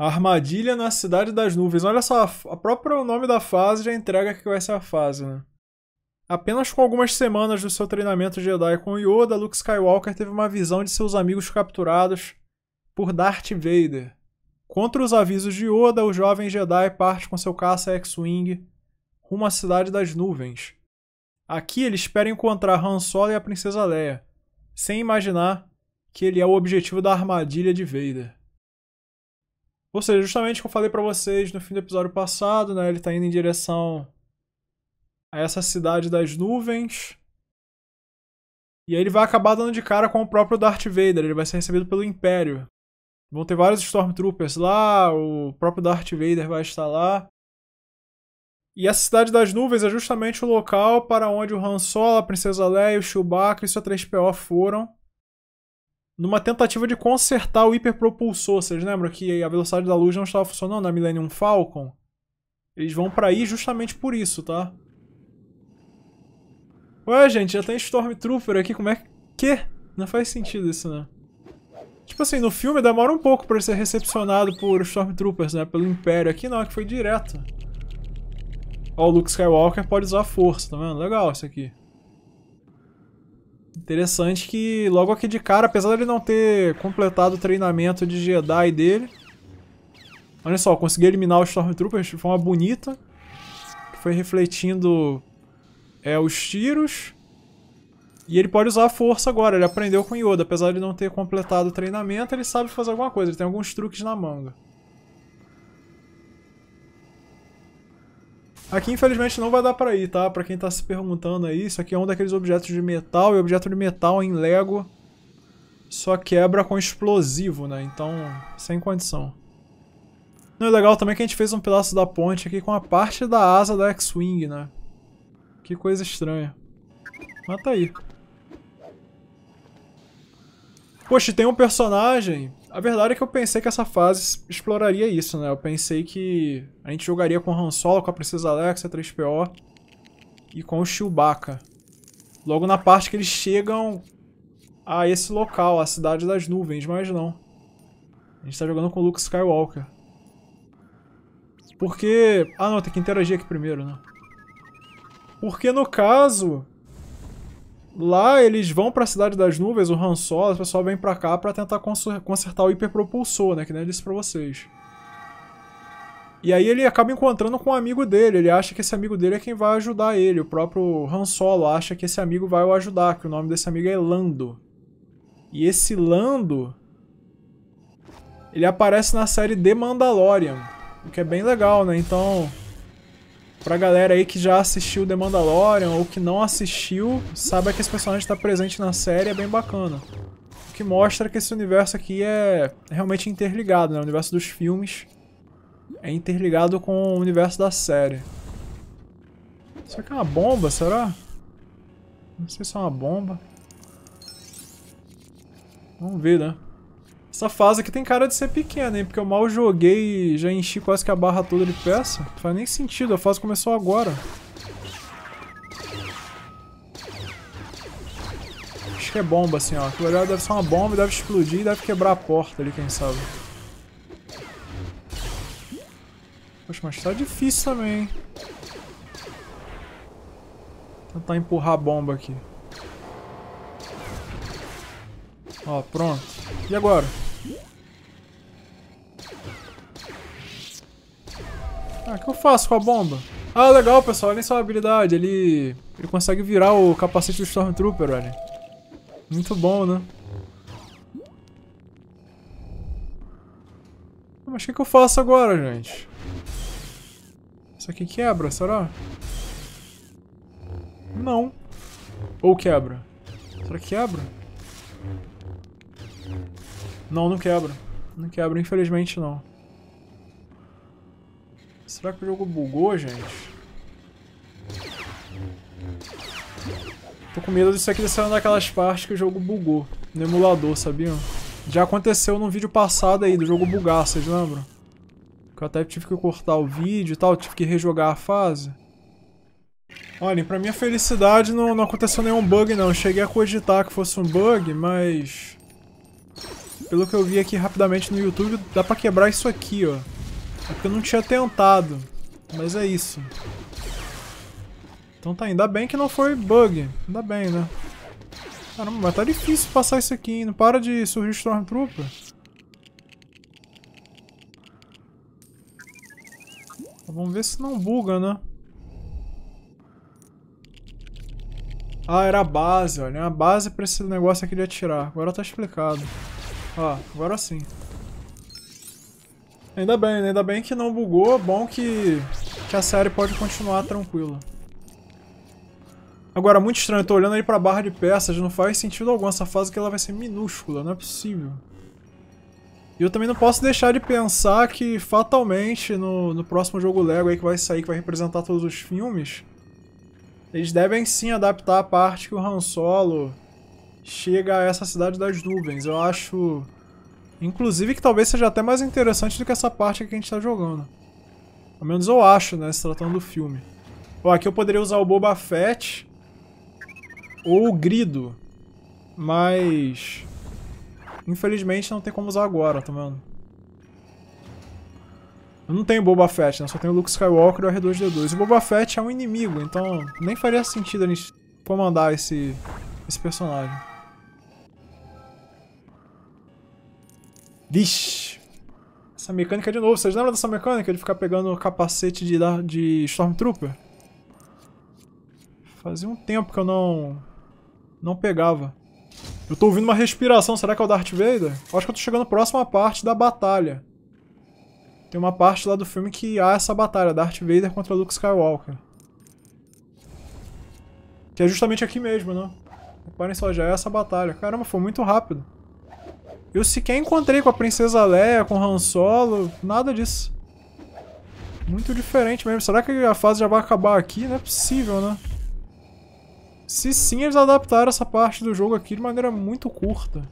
Armadilha na Cidade das Nuvens. Olha só, o próprio nome da fase já entrega que vai ser a fase, né? Apenas com algumas semanas do seu treinamento Jedi com Yoda, Luke Skywalker teve uma visão de seus amigos capturados por Darth Vader. Contra os avisos de Yoda, o jovem Jedi parte com seu caça X-Wing rumo à Cidade das Nuvens. Aqui ele espera encontrar Han Solo e a Princesa Leia, sem imaginar que ele é o objetivo da armadilha de Vader. Ou seja, justamente o que eu falei para vocês no fim do episódio passado, né? Ele está indo em direção a essa cidade das nuvens. E aí ele vai acabar dando de cara com o próprio Darth Vader, ele vai ser recebido pelo Império. Vão ter vários Stormtroopers lá, o próprio Darth Vader vai estar lá. E essa cidade das nuvens é justamente o local para onde o Han Solo, a Princesa Leia, o Chewbacca e o seu 3PO foram numa tentativa de consertar o hiperpropulsor. Vocês lembram que a velocidade da luz não estava funcionando na Millennium Falcon? Eles vão pra aí justamente por isso, tá? Ué, gente, já tem Stormtrooper aqui, como é que... Não faz sentido isso, né? Tipo assim, no filme demora um pouco pra ele ser recepcionado por Stormtroopers, né? Pelo Império. Aqui não, é que foi direto. Ó, o Luke Skywalker pode usar a força, tá vendo? Legal isso aqui. Interessante que logo aqui de cara, apesar de não ter completado o treinamento de Jedi dele... Olha só, consegui eliminar os Stormtroopers de forma bonita. Que foi refletindo é, os tiros. E ele pode usar a força agora, ele aprendeu com Yoda. Apesar de não ter completado o treinamento, ele sabe fazer alguma coisa. Ele tem alguns truques na manga. Aqui, infelizmente, não vai dar pra ir, tá? Pra quem tá se perguntando aí, isso aqui é um daqueles objetos de metal, e objeto de metal em Lego só quebra com explosivo, né? Então, sem condição. Não, é legal também que a gente fez um pedaço da ponte aqui com a parte da asa da X-Wing, né? Que coisa estranha. Mas tá aí. Poxa, tem um personagem. A verdade é que eu pensei que essa fase exploraria isso, né? Eu pensei que a gente jogaria com o Han Solo, com a Princesa Alexa, 3PO e com o Chewbacca. Logo na parte que eles chegam a esse local, a Cidade das Nuvens, mas não. A gente tá jogando com o Luke Skywalker. Porque... Ah não, tem que interagir aqui primeiro, né? Porque no caso, Lá eles vão para a cidade das nuvens, o Han Solo, o pessoal vem para cá para tentar consertar o hiperpropulsor, né, que nem eu disse para vocês. E aí ele acaba encontrando com um amigo dele, ele acha que esse amigo dele é quem vai ajudar ele, o próprio Han Solo acha que esse amigo vai o ajudar, que o nome desse amigo é Lando. E esse Lando ele aparece na série The Mandalorian, o que é bem legal, né? Então, Pra galera aí que já assistiu The Mandalorian ou que não assistiu, saiba que esse personagem está presente na série, é bem bacana. O que mostra que esse universo aqui é realmente interligado, né? O universo dos filmes é interligado com o universo da série. Será que é uma bomba, será? Não sei se é uma bomba. Vamos ver, né? Essa fase aqui tem cara de ser pequena, hein? Porque eu mal joguei e já enchi quase que a barra toda de peça. Não faz nem sentido, a fase começou agora. Acho que é bomba, assim, ó. Aquilo ali deve ser uma bomba, deve explodir e deve quebrar a porta ali, quem sabe. Poxa, mas tá difícil também, hein? tentar empurrar a bomba aqui. Ó, pronto. E agora? Ah, o que eu faço com a bomba? Ah, legal, pessoal. olha é só a habilidade. Ele, ele consegue virar o capacete do Stormtrooper, olha. Muito bom, né? Mas o que, que eu faço agora, gente? Isso aqui quebra, será? Não. Ou quebra? Será que quebra? Não, não quebra. Não quebra, infelizmente não. Será que o jogo bugou, gente? Tô com medo disso aqui ser uma daquelas partes que o jogo bugou no emulador, sabiam? Já aconteceu num vídeo passado aí do jogo bugar, vocês lembram? Que eu até tive que cortar o vídeo e tal, tive que rejogar a fase. Olhem, pra minha felicidade não, não aconteceu nenhum bug não. cheguei a cogitar que fosse um bug, mas... Pelo que eu vi aqui rapidamente no YouTube, dá pra quebrar isso aqui, ó. É porque eu não tinha tentado. Mas é isso. Então tá, ainda bem que não foi bug. Ainda bem, né? Caramba, mas tá difícil passar isso aqui, hein? Não para de surgir Stormtrooper. Vamos ver se não buga, né? Ah, era a base, olha. É a base pra esse negócio aqui de atirar. Agora tá explicado. Ó, agora sim. Ainda bem, ainda bem que não bugou. Bom que, que a série pode continuar tranquila. Agora, muito estranho, eu tô olhando aí pra barra de peças, não faz sentido algum essa fase que ela vai ser minúscula, não é possível. E eu também não posso deixar de pensar que, fatalmente, no, no próximo jogo Lego aí que vai sair, que vai representar todos os filmes, eles devem sim adaptar a parte que o Han Solo chega a essa cidade das nuvens. Eu acho, inclusive, que talvez seja até mais interessante do que essa parte que a gente está jogando. Ao menos eu acho, né, se tratando do filme. Ó, aqui eu poderia usar o Boba Fett ou o Grido, mas infelizmente não tem como usar agora, tá vendo? Eu não tenho Boba Fett, né? Só tenho o Luke Skywalker e o R2-D2. O Boba Fett é um inimigo, então nem faria sentido a gente comandar esse, esse personagem. Vixe. Essa mecânica de novo. Vocês lembram dessa mecânica de ficar pegando o capacete de, de Stormtrooper? Fazia um tempo que eu não... Não pegava. Eu tô ouvindo uma respiração. Será que é o Darth Vader? acho que eu tô chegando próximo à parte da batalha. Tem uma parte lá do filme que há essa batalha. Darth Vader contra Luke Skywalker. Que é justamente aqui mesmo, né? Reparem só, já é essa batalha. Caramba, foi muito rápido. Eu sequer encontrei com a Princesa Leia, com Han Solo, nada disso. Muito diferente mesmo. Será que a fase já vai acabar aqui? Não é possível, né? Se sim, eles adaptaram essa parte do jogo aqui de maneira muito curta.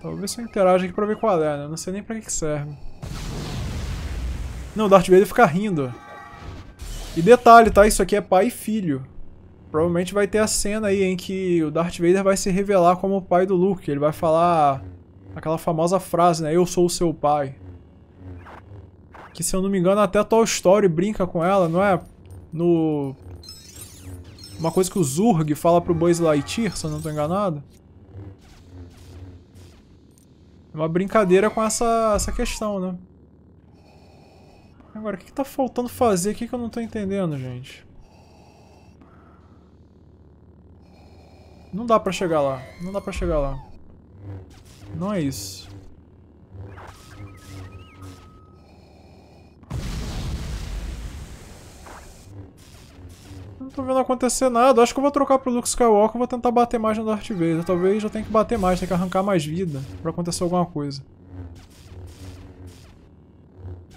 Talvez se eu interaja aqui pra ver qual é, né? Não sei nem pra que serve. Não, o Darth Vader fica rindo. E detalhe, tá? Isso aqui é pai e filho. Provavelmente vai ter a cena aí em que o Darth Vader vai se revelar como o pai do Luke. Ele vai falar aquela famosa frase, né? Eu sou o seu pai. Que se eu não me engano até a Toy Story brinca com ela, não é? No... Uma coisa que o Zurg fala pro Buzz Lightyear, se eu não tô enganado. É uma brincadeira com essa, essa questão, né? Agora, o que, que tá faltando fazer aqui que eu não tô entendendo, gente? Não dá pra chegar lá. Não dá pra chegar lá. Não é isso. Não tô vendo acontecer nada. Acho que eu vou trocar pro Luke Skywalker e vou tentar bater mais no Darth Vader. Talvez eu tenha que bater mais, tenha que arrancar mais vida pra acontecer alguma coisa.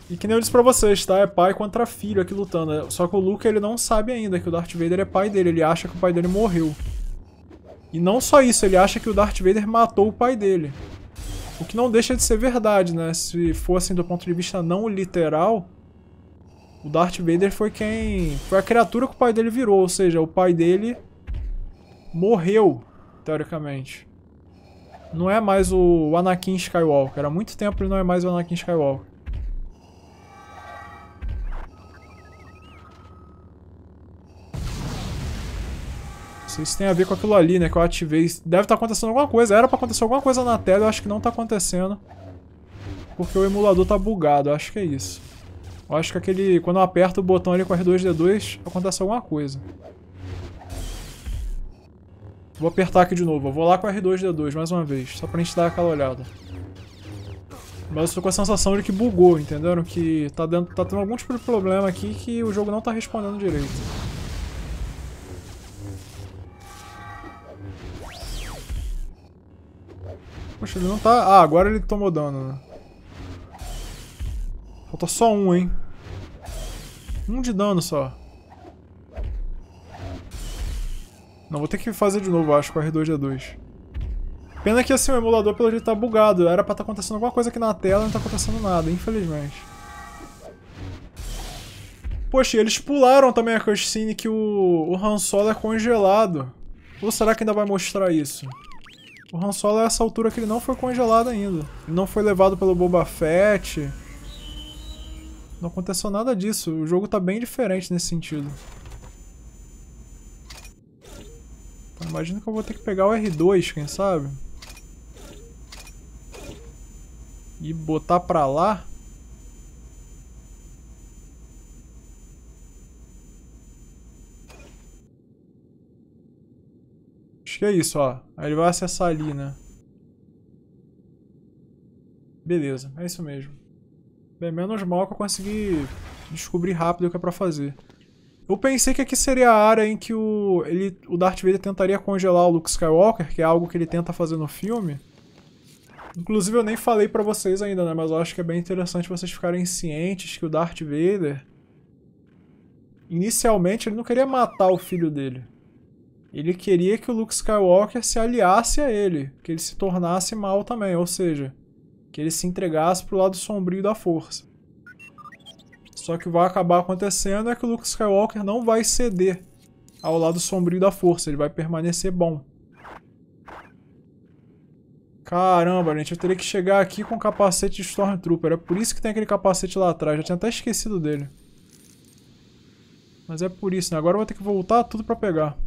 E que nem eu disse pra vocês, tá? É pai contra filho aqui lutando. Só que o Luke, ele não sabe ainda que o Darth Vader é pai dele. Ele acha que o pai dele morreu. E não só isso, ele acha que o Darth Vader matou o pai dele. O que não deixa de ser verdade, né? Se fosse assim do ponto de vista não literal, o Darth Vader foi quem... Foi a criatura que o pai dele virou, ou seja, o pai dele morreu, teoricamente. Não é mais o Anakin Skywalker. Há muito tempo ele não é mais o Anakin Skywalker. isso tem a ver com aquilo ali, né? Que eu ativei. Deve estar tá acontecendo alguma coisa. Era pra acontecer alguma coisa na tela, eu acho que não tá acontecendo. Porque o emulador tá bugado, eu acho que é isso. Eu acho que aquele... Quando eu aperto o botão ali com R2-D2, acontece alguma coisa. Vou apertar aqui de novo. Eu vou lá com R2-D2 mais uma vez. Só pra gente dar aquela olhada. Mas eu tô com a sensação de que bugou, entenderam? Que tá, dentro, tá tendo algum tipo de problema aqui que o jogo não tá respondendo direito. Poxa, ele não tá... Ah, agora ele tomou dano, né? Falta só um, hein? Um de dano só. Não, vou ter que fazer de novo, acho, com R2-D2. Pena que, assim, o emulador, pelo jeito, tá bugado. Era pra estar tá acontecendo alguma coisa aqui na tela não tá acontecendo nada, infelizmente. Poxa, eles pularam também a cutscene que o, o Han Solo é congelado. Ou será que ainda vai mostrar isso? O Han Solo é essa altura que ele não foi congelado ainda. Ele não foi levado pelo Boba Fett. Não aconteceu nada disso. O jogo tá bem diferente nesse sentido. Então, imagina imagino que eu vou ter que pegar o R2, quem sabe? E botar pra lá. Acho que é isso, ó. Aí ele vai acessar ali, né? Beleza, é isso mesmo. Bem, menos mal que eu consegui descobrir rápido o que é pra fazer. Eu pensei que aqui seria a área em que o, ele, o Darth Vader tentaria congelar o Luke Skywalker, que é algo que ele tenta fazer no filme. Inclusive eu nem falei pra vocês ainda, né? Mas eu acho que é bem interessante vocês ficarem cientes que o Darth Vader... Inicialmente ele não queria matar o filho dele ele queria que o Luke Skywalker se aliasse a ele, que ele se tornasse mal também, ou seja, que ele se entregasse pro lado sombrio da força. Só que vai acabar acontecendo é que o Luke Skywalker não vai ceder ao lado sombrio da força, ele vai permanecer bom. Caramba, gente, eu teria que chegar aqui com o capacete de Stormtrooper. É por isso que tem aquele capacete lá atrás, já tinha até esquecido dele. Mas é por isso, né? Agora eu vou ter que voltar tudo pra pegar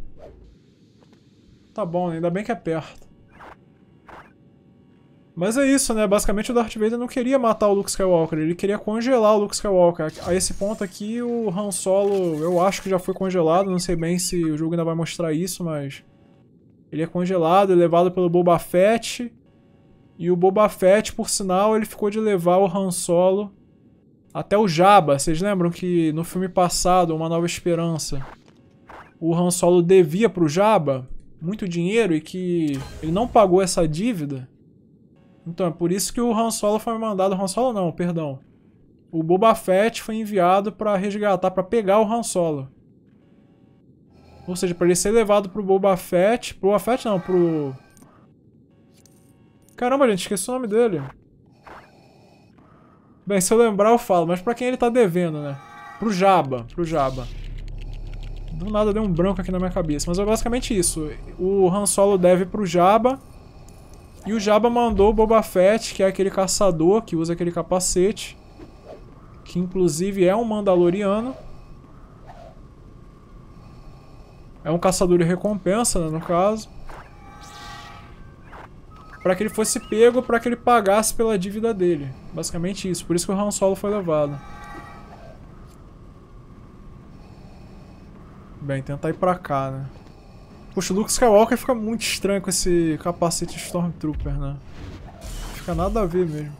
tá bom, né? ainda bem que é perto. Mas é isso, né? Basicamente o Darth Vader não queria matar o Luke Skywalker, ele queria congelar o Luke Skywalker. A esse ponto aqui, o Han Solo, eu acho que já foi congelado, não sei bem se o jogo ainda vai mostrar isso, mas... Ele é congelado, levado pelo Boba Fett. E o Boba Fett, por sinal, ele ficou de levar o Han Solo até o Jabba. Vocês lembram que no filme passado, Uma Nova Esperança, o Han Solo devia pro Jabba? muito dinheiro e que ele não pagou essa dívida. Então é por isso que o Han Solo foi mandado, o Han Solo não, perdão. O Boba Fett foi enviado para resgatar, para pegar o Han Solo. Ou seja, para ele ser levado pro Boba Fett, pro Boba Fett não, pro Caramba, gente, esqueci o nome dele. Bem, se eu lembrar eu falo, mas para quem ele tá devendo, né? Pro Jabba, pro Jabba. Do nada deu um branco aqui na minha cabeça. Mas é basicamente isso. O Han Solo deve pro Jabba. E o Jabba mandou o Boba Fett, que é aquele caçador que usa aquele capacete. Que inclusive é um Mandaloriano. É um caçador de recompensa, né, no caso. Para que ele fosse pego, para que ele pagasse pela dívida dele. Basicamente isso. Por isso que o Han Solo foi levado. bem, tentar ir pra cá, né? Poxa, o Luke Skywalker fica muito estranho com esse capacete Stormtrooper, né? Fica nada a ver mesmo.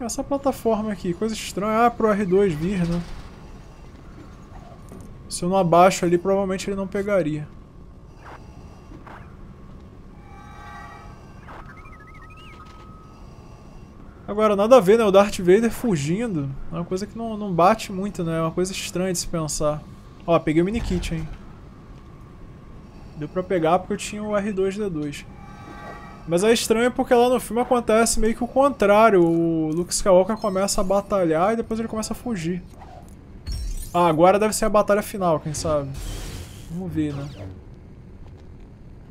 Essa plataforma aqui, coisa estranha. Ah, pro R2 vir, né? Se eu não abaixo ali, provavelmente ele não pegaria. Agora, nada a ver, né? O Darth Vader fugindo. É uma coisa que não, não bate muito, né? É uma coisa estranha de se pensar. Ó, peguei o minikit, hein? Deu pra pegar porque eu tinha o R2-D2. Mas é estranho porque lá no filme acontece meio que o contrário. O Luke Skywalker começa a batalhar e depois ele começa a fugir. Ah, agora deve ser a batalha final, quem sabe. Vamos ver, né?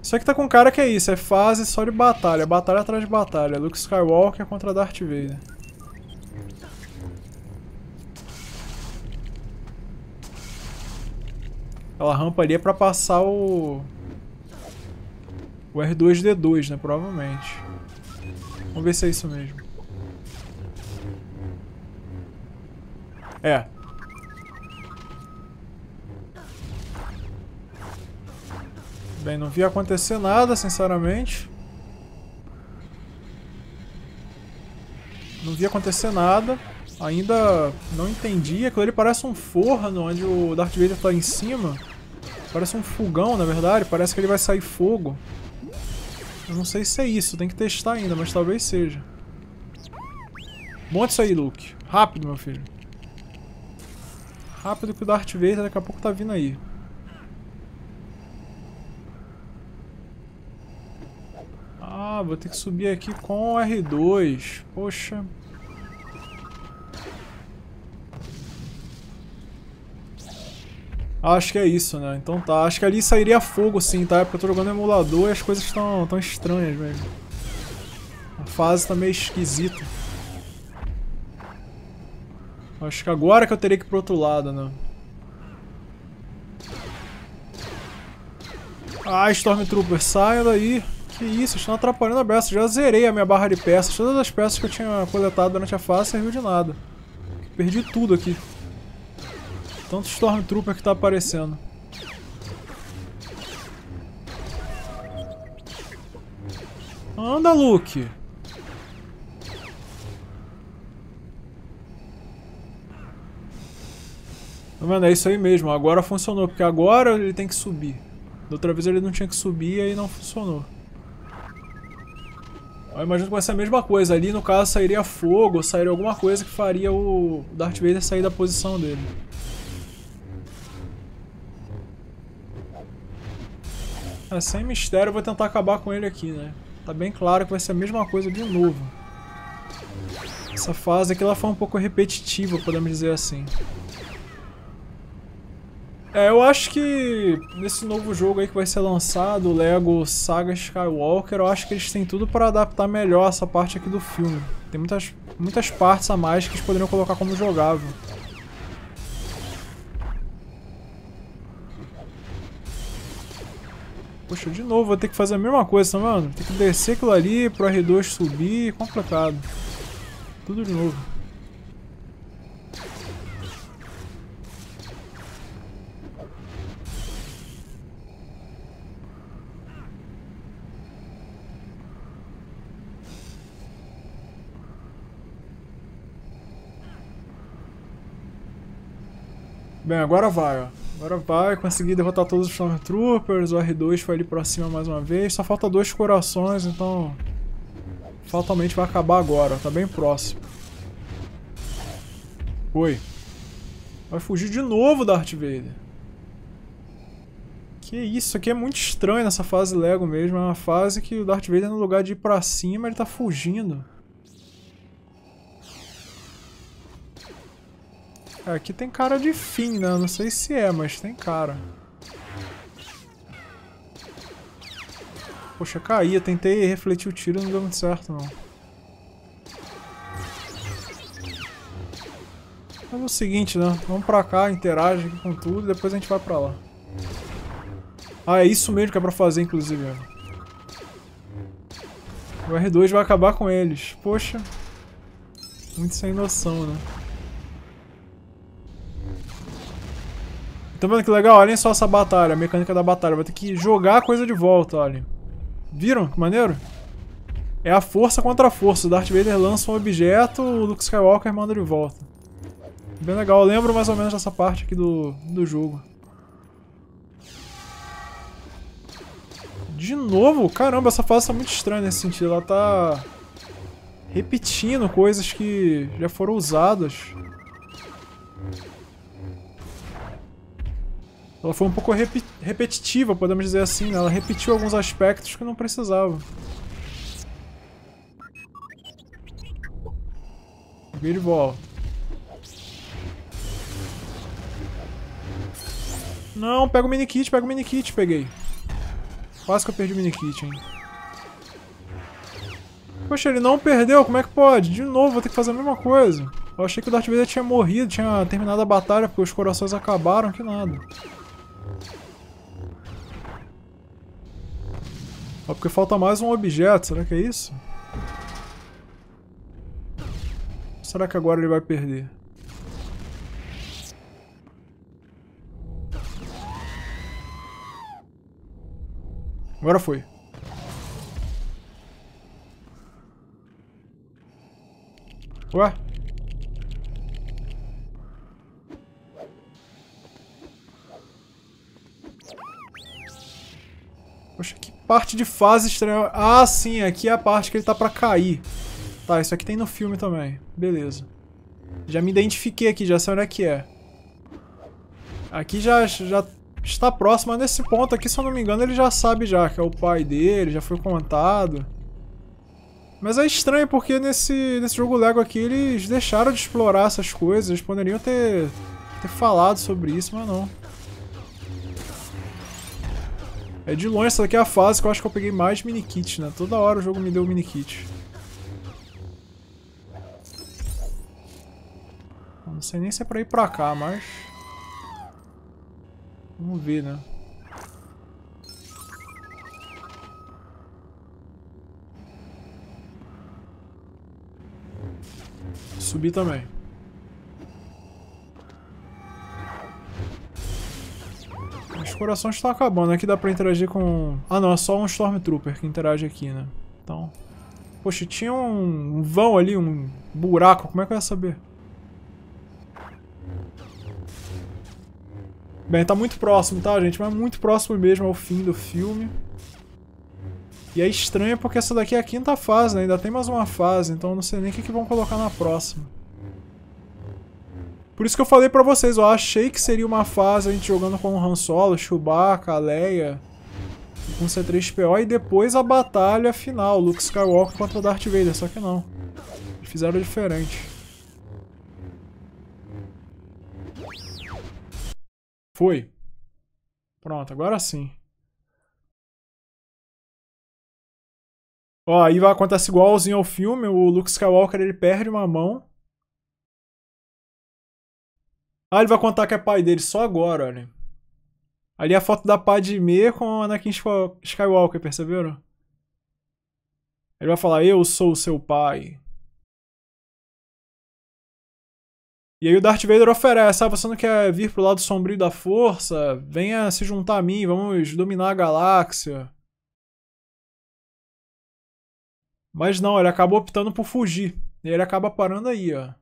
Só que tá com cara que é isso, é fase só de batalha, batalha atrás de batalha. Luke Skywalker contra Darth Vader. Aquela rampa ali é pra passar o... O R2-D2, né? Provavelmente. Vamos ver se é isso mesmo. É, Bem, não vi acontecer nada, sinceramente. Não vi acontecer nada. Ainda não entendi. Aquilo ali parece um forno onde o Darth Vader está em cima. Parece um fogão, na verdade. Parece que ele vai sair fogo. Eu não sei se é isso. Tem que testar ainda, mas talvez seja. Monte isso aí, Luke. Rápido, meu filho. Rápido que o Darth Vader daqui a pouco tá vindo aí. Ah, vou ter que subir aqui com o R2. Poxa. Acho que é isso, né? Então tá. Acho que ali sairia fogo sim, tá? É porque eu tô jogando emulador e as coisas estão tão estranhas mesmo. A fase tá meio esquisita. Acho que agora que eu teria que ir pro outro lado, né? Ah, Stormtrooper, saia daí! Que isso, estão atrapalhando a besta. Já zerei a minha barra de peças. Todas as peças que eu tinha coletado durante a fase serviu de nada. Perdi tudo aqui. Tanto Stormtrooper que tá aparecendo. Anda, Luke! Tá vendo? É isso aí mesmo. Agora funcionou, porque agora ele tem que subir. Da outra vez ele não tinha que subir e aí não funcionou. Eu imagino que vai ser a mesma coisa. Ali, no caso, sairia fogo, sairia alguma coisa que faria o Darth Vader sair da posição dele. É, sem mistério, eu vou tentar acabar com ele aqui, né? Tá bem claro que vai ser a mesma coisa de novo. Essa fase aqui ela foi um pouco repetitiva, podemos dizer assim. É, eu acho que nesse novo jogo aí que vai ser lançado, o Lego Saga Skywalker, eu acho que eles têm tudo para adaptar melhor essa parte aqui do filme. Tem muitas, muitas partes a mais que eles poderiam colocar como jogável. Poxa, de novo, vou ter que fazer a mesma coisa, mano. Tá Tem que descer aquilo ali, pro R2 subir, complicado. Tudo de novo. Bem, agora vai, ó. Agora vai, consegui derrotar todos os Stormtroopers, o R2 foi ali pra cima mais uma vez. Só falta dois corações, então... Fatalmente vai acabar agora, tá bem próximo. Foi. Vai fugir de novo, Darth Vader. Que isso, aqui é muito estranho nessa fase Lego mesmo. É uma fase que o Darth Vader, no lugar de ir pra cima, ele tá fugindo. Aqui tem cara de fim, né? Não sei se é, mas tem cara. Poxa, caí. Eu tentei refletir o tiro e não deu muito certo, não. Mas é o seguinte, né? Vamos pra cá, interage aqui com tudo e depois a gente vai pra lá. Ah, é isso mesmo que é pra fazer, inclusive. O R2 vai acabar com eles. Poxa. Muito sem noção, né? Tá vendo que legal? Olhem só essa batalha, a mecânica da batalha. Vai ter que jogar a coisa de volta, olha. Viram? Que maneiro? É a força contra a força. O Darth Vader lança um objeto, o Luke Skywalker manda de volta. Bem legal, eu lembro mais ou menos dessa parte aqui do, do jogo. De novo? Caramba, essa fase tá muito estranha nesse sentido. Ela tá repetindo coisas que já foram usadas. Ela foi um pouco rep repetitiva, podemos dizer assim. Né? Ela repetiu alguns aspectos que não precisava. Beat ball. Não, pega o minikit, pega o minikit, peguei. Quase que eu perdi o minikit, hein. Poxa, ele não perdeu, como é que pode? De novo, vou ter que fazer a mesma coisa. Eu achei que o Darth Vader tinha morrido, tinha terminado a batalha porque os corações acabaram, que nada. Ah, porque falta mais um objeto, será que é isso? Será que agora ele vai perder? Agora foi. Ué? Poxa, que parte de fase estranha. Ah, sim, aqui é a parte que ele tá pra cair. Tá, isso aqui tem no filme também. Beleza. Já me identifiquei aqui, já sei onde é que é. Aqui já, já está próximo, mas nesse ponto aqui, se eu não me engano, ele já sabe já que é o pai dele, já foi contado. Mas é estranho porque nesse, nesse jogo Lego aqui eles deixaram de explorar essas coisas, eles poderiam ter, ter falado sobre isso, mas não. É de longe, essa daqui é a fase que eu acho que eu peguei mais minikit, né? Toda hora o jogo me deu minikit. Não sei nem se é pra ir pra cá, mas... Vamos ver, né? Subir também. Os corações estão acabando. Aqui dá pra interagir com... Ah, não. É só um Stormtrooper que interage aqui, né? Então... Poxa, tinha um vão ali, um buraco. Como é que eu ia saber? Bem, tá muito próximo, tá, gente? Mas muito próximo mesmo ao fim do filme. E é estranho porque essa daqui é a quinta fase, né? Ainda tem mais uma fase, então não sei nem o que, que vão colocar na próxima. Por isso que eu falei pra vocês, eu achei que seria uma fase a gente jogando com o Han Solo, Chewbacca, Leia, com C3PO e depois a batalha final, Luke Skywalker contra Darth Vader, só que não. Eles fizeram diferente. Foi. Pronto, agora sim. Ó, aí vai acontecer igualzinho ao filme, o Luke Skywalker ele perde uma mão ah, ele vai contar que é pai dele só agora, olha. Ali é a foto da Padmé com a Anakin Skywalker, perceberam? Ele vai falar, eu sou o seu pai. E aí o Darth Vader oferece, ah, você não quer vir pro lado sombrio da força? Venha se juntar a mim, vamos dominar a galáxia. Mas não, ele acaba optando por fugir. E ele acaba parando aí, ó.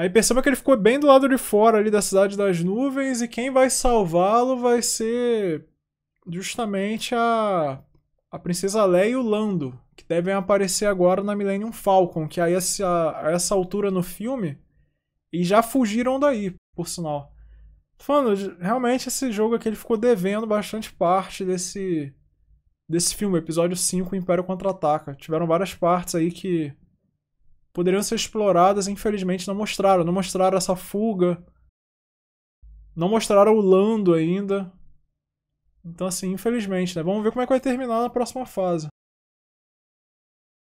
Aí perceba que ele ficou bem do lado de fora ali da Cidade das Nuvens e quem vai salvá-lo vai ser justamente a, a Princesa Leia e o Lando, que devem aparecer agora na Millennium Falcon, que aí essa, a essa altura no filme e já fugiram daí, por sinal. Tô falando, realmente esse jogo aqui ele ficou devendo bastante parte desse desse filme, episódio 5, Império Contra-Ataca. Tiveram várias partes aí que poderiam ser exploradas, infelizmente não mostraram. Não mostraram essa fuga. Não mostraram o Lando ainda. Então, assim, infelizmente, né? Vamos ver como é que vai terminar na próxima fase.